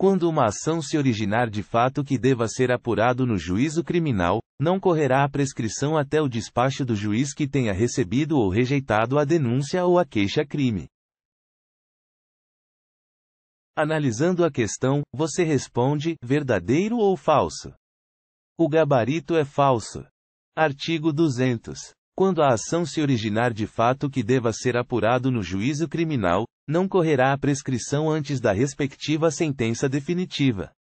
Quando uma ação se originar de fato que deva ser apurado no juízo criminal, não correrá a prescrição até o despacho do juiz que tenha recebido ou rejeitado a denúncia ou a queixa-crime. Analisando a questão, você responde: verdadeiro ou falso? O gabarito é falso. Artigo 200. Quando a ação se originar de fato que deva ser apurado no juízo criminal, não correrá a prescrição antes da respectiva sentença definitiva.